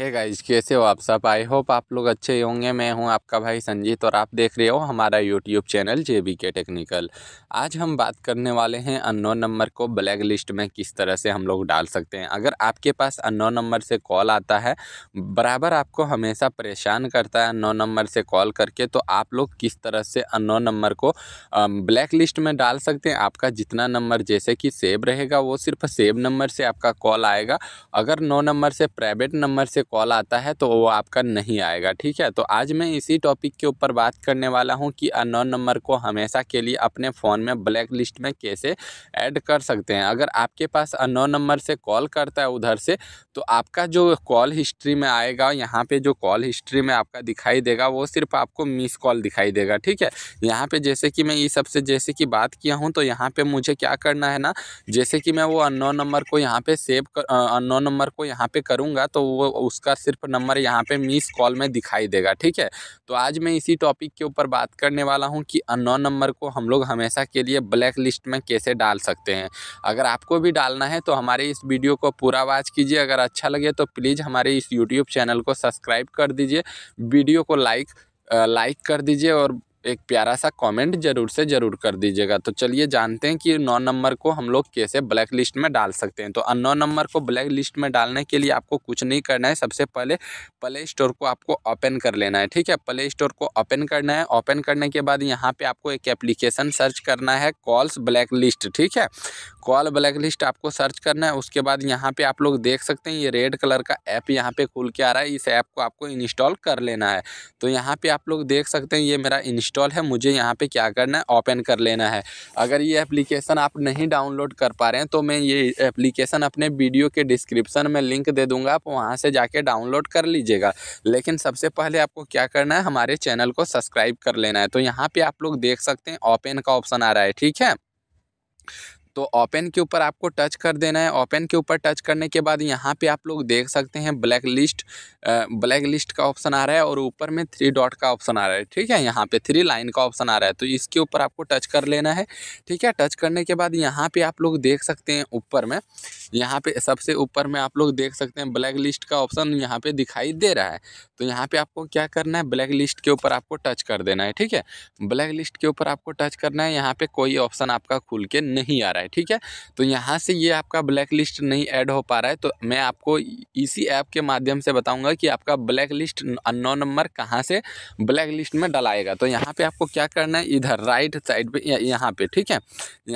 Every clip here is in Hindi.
हे गाइज कैसे हो आप सब आई होप आप लोग अच्छे ही होंगे मैं हूं आपका भाई संजीत और आप देख रहे हो हमारा YouTube channel J B K technical आज हम बात करने वाले हैं अननोन नंबर को ब्लैक लिस्ट में किस तरह से हम लोग डाल सकते हैं अगर आपके पास अननोन नंबर से कॉल आता है बराबर आपको हमेशा परेशान करता है अननोन नंबर से कॉल करके तो आप लोग किस तरह से अननोन नंबर को ब्लैक लिस्ट में डाल सकते हैं आपका जितना नंबर जैसे कि सेव रहेगा वो सिर्फ सेव नंबर से आपका कॉल आएगा अगर नो नंबर से प्राइवेट नंबर से कॉल आता है तो वो आपका नहीं आएगा ठीक है तो आज मैं इसी टॉपिक के ऊपर बात करने वाला हूँ कि अनोन नंबर को हमेशा के लिए अपने फ़ोन में ब्लैक लिस्ट में कैसे ऐड कर सकते हैं अगर आपके पास अनोन नंबर से कॉल करता है उधर से तो आपका जो कॉल हिस्ट्री में आएगा यहाँ पर जो कॉल हिस्ट्री में आपका दिखाई देगा वो सिर्फ आपको मिस कॉल दिखाई देगा ठीक है यहाँ पर जैसे कि मैं ये सबसे जैसे कि बात किया हूँ तो यहाँ पर मुझे क्या करना है ना जैसे कि मैं वो अननोन नंबर को यहाँ पर सेव कर नंबर को यहाँ पर करूँगा तो वो उसका सिर्फ नंबर यहाँ पे मिस कॉल में दिखाई देगा ठीक है तो आज मैं इसी टॉपिक के ऊपर बात करने वाला हूँ कि अननोन नंबर को हम लोग हमेशा के लिए ब्लैक लिस्ट में कैसे डाल सकते हैं अगर आपको भी डालना है तो हमारे इस वीडियो को पूरा वाच कीजिए अगर अच्छा लगे तो प्लीज़ हमारे इस यूट्यूब चैनल को सब्सक्राइब कर दीजिए वीडियो को लाइक लाइक कर दीजिए और एक प्यारा सा कमेंट ज़रूर से ज़रूर कर दीजिएगा तो चलिए जानते हैं कि नौ नंबर को हम लोग कैसे ब्लैक लिस्ट में डाल सकते हैं तो नौ नंबर को ब्लैक लिस्ट में डालने के लिए आपको कुछ नहीं करना है सबसे पहले प्ले स्टोर को आपको ओपन कर लेना है ठीक है प्ले स्टोर को ओपन करना है ओपन करने के बाद यहाँ पर आपको एक एप्लीकेशन सर्च करना है कॉल्स ब्लैक लिस्ट ठीक है कॉल ब्लैक लिस्ट आपको सर्च करना है उसके बाद यहाँ पे आप लोग देख सकते हैं ये रेड कलर का ऐप यहाँ पे खुल के आ रहा है इस ऐप को आपको इंस्टॉल कर लेना है तो यहाँ पे आप लोग देख सकते हैं ये मेरा इंस्टॉल है मुझे यहाँ पे क्या करना है ओपन कर लेना है अगर ये एप्लीकेशन आप नहीं डाउनलोड कर पा रहे हैं तो मैं ये एप्लीकेशन अपने वीडियो के डिस्क्रिप्सन में लिंक दे दूँगा आप वहाँ से जाके डाउनलोड कर लीजिएगा लेकिन सबसे पहले आपको क्या करना है हमारे चैनल को सब्सक्राइब कर लेना है तो यहाँ पर आप लोग देख सकते हैं ओपन का ऑप्शन आ रहा है ठीक है तो ओपन के ऊपर आपको टच कर देना है ओपन के ऊपर टच करने के बाद यहाँ पे आप लोग देख सकते हैं ब्लैक लिस्ट ब्लैक लिस्ट का ऑप्शन आ रहा है और ऊपर में थ्री डॉट का ऑप्शन आ रहा है ठीक है यहाँ पे थ्री लाइन का ऑप्शन आ रहा है तो इसके ऊपर आपको टच कर लेना है ठीक है टच करने के बाद यहाँ पर आप लोग देख सकते हैं ऊपर में यहाँ पर सबसे ऊपर में आप लोग देख सकते हैं ब्लैक लिस्ट का ऑप्शन यहाँ पर दिखाई दे रहा है तो यहाँ पर आपको क्या करना है ब्लैक लिस्ट के ऊपर आपको टच कर देना है ठीक है ब्लैक लिस्ट के ऊपर आपको टच करना है यहाँ पर कोई ऑप्शन आपका खुल के नहीं आ रहा है रहा है ठीक है तो यहाँ से ये आपका ब्लैक लिस्ट नहीं ऐड हो पा रहा है तो मैं आपको इसी ऐप के माध्यम से बताऊँगा कि आपका ब्लैक लिस्ट नौ नंबर कहाँ से ब्लैक लिस्ट में डलाएगा तो यहाँ पर आपको क्या करना है इधर राइट साइड पर यहाँ पर ठीक है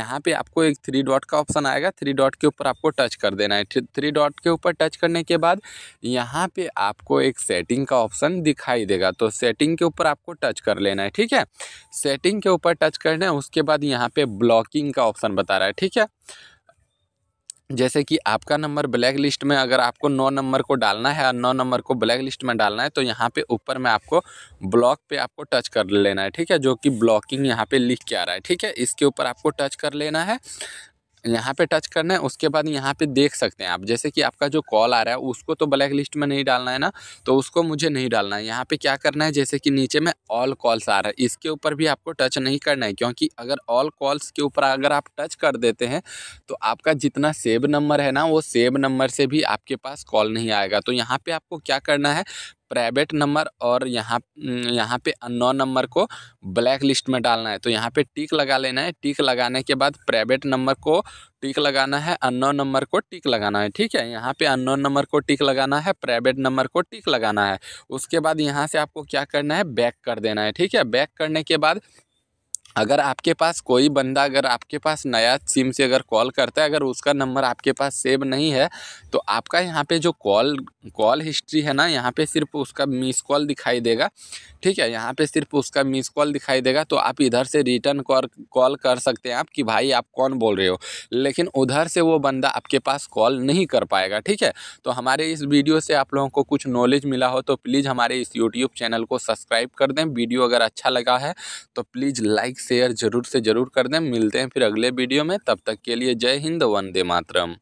यहाँ पर आपको एक थ्री डॉट का ऑप्शन आएगा थ्री डॉट के ऊपर आपको टच कर देना है थ्री डॉट के ऊपर टच करने के बाद यहाँ पे आपको एक सेटिंग का ऑप्शन दिखाई देगा तो सेटिंग के ऊपर आपको टच कर लेना है ठीक है सेटिंग के ऊपर टच करना है उसके बाद यहाँ पे ब्लॉकिंग का ऑप्शन बता रहा है ठीक है जैसे कि आपका नंबर ब्लैक लिस्ट में अगर आपको नौ नंबर को डालना है और नौ नंबर को ब्लैक लिस्ट में डालना है तो यहाँ पे ऊपर में आपको ब्लॉक पे आपको टच कर लेना है ठीक है जो कि ब्लॉकिंग यहाँ पे लिख के आ रहा है ठीक है इसके ऊपर आपको टच कर लेना है यहाँ पे टच करना है उसके बाद यहाँ पे देख सकते हैं आप जैसे कि आपका जो कॉल आ रहा है उसको तो ब्लैक लिस्ट में नहीं डालना है ना तो उसको मुझे नहीं डालना है यहाँ पे क्या करना है जैसे कि नीचे में ऑल कॉल्स आ रहा है इसके ऊपर भी आपको टच नहीं करना है क्योंकि अगर ऑल कॉल्स के ऊपर अगर आप टच कर देते हैं तो आपका जितना सेव नंबर है ना वो सेव नंबर से भी आपके पास कॉल नहीं आएगा तो यहाँ पर आपको क्या करना है प्राइवेट नंबर और यहाँ यहाँ पे नौ नंबर को ब्लैक लिस्ट में डालना है तो यहाँ पे टिक लगा लेना है टिक लगाने के बाद प्राइवेट नंबर को टिक लगाना है अननोन नंबर को टिक लगाना है ठीक है यहाँ पे नौ नंबर को टिक लगाना है प्राइवेट नंबर को टिक लगाना है उसके बाद यहाँ से आपको क्या करना है बैक कर देना है ठीक है बैक करने के बाद अगर आपके पास कोई बंदा अगर आपके पास नया सिम से अगर कॉल करता है अगर उसका नंबर आपके पास सेव नहीं है तो आपका यहाँ पे जो कॉल कॉल हिस्ट्री है ना यहाँ पे सिर्फ उसका मिस कॉल दिखाई देगा ठीक है यहाँ पे सिर्फ उसका मिस कॉल दिखाई देगा तो आप इधर से रिटर्न कॉल कॉल कर सकते हैं आप कि भाई आप कौन बोल रहे हो लेकिन उधर से वो बंदा आपके पास कॉल नहीं कर पाएगा ठीक है तो हमारे इस वीडियो से आप लोगों को कुछ नॉलेज मिला हो तो प्लीज़ हमारे इस यूट्यूब चैनल को सब्सक्राइब कर दें वीडियो अगर अच्छा लगा है तो प्लीज़ लाइक शेयर जरूर से ज़रूर कर दें मिलते हैं फिर अगले वीडियो में तब तक के लिए जय हिंद वंदे मातरम